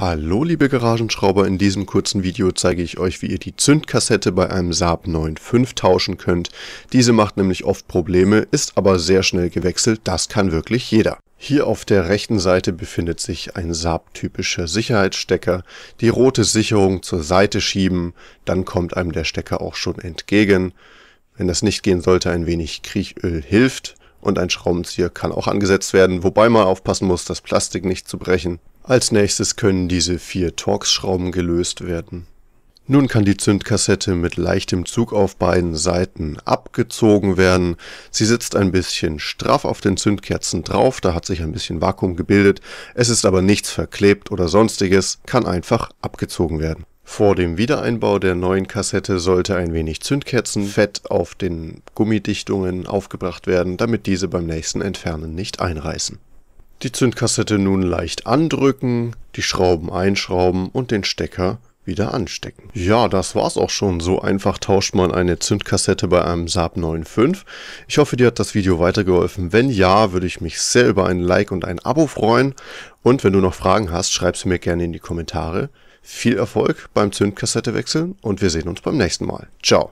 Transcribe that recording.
Hallo liebe Garagenschrauber, in diesem kurzen Video zeige ich euch, wie ihr die Zündkassette bei einem Saab 9.5 tauschen könnt. Diese macht nämlich oft Probleme, ist aber sehr schnell gewechselt, das kann wirklich jeder. Hier auf der rechten Seite befindet sich ein Saab-typischer Sicherheitsstecker. Die rote Sicherung zur Seite schieben, dann kommt einem der Stecker auch schon entgegen. Wenn das nicht gehen sollte, ein wenig Kriechöl hilft und ein Schraubenzieher kann auch angesetzt werden, wobei man aufpassen muss, das Plastik nicht zu brechen. Als nächstes können diese vier Torx-Schrauben gelöst werden. Nun kann die Zündkassette mit leichtem Zug auf beiden Seiten abgezogen werden. Sie sitzt ein bisschen straff auf den Zündkerzen drauf, da hat sich ein bisschen Vakuum gebildet. Es ist aber nichts verklebt oder sonstiges, kann einfach abgezogen werden. Vor dem Wiedereinbau der neuen Kassette sollte ein wenig Zündkerzenfett auf den Gummidichtungen aufgebracht werden, damit diese beim nächsten Entfernen nicht einreißen. Die Zündkassette nun leicht andrücken, die Schrauben einschrauben und den Stecker wieder anstecken. Ja, das war's auch schon. So einfach tauscht man eine Zündkassette bei einem Saab 9.5. Ich hoffe, dir hat das Video weitergeholfen. Wenn ja, würde ich mich sehr über ein Like und ein Abo freuen. Und wenn du noch Fragen hast, schreib sie mir gerne in die Kommentare. Viel Erfolg beim Zündkassette wechseln und wir sehen uns beim nächsten Mal. Ciao.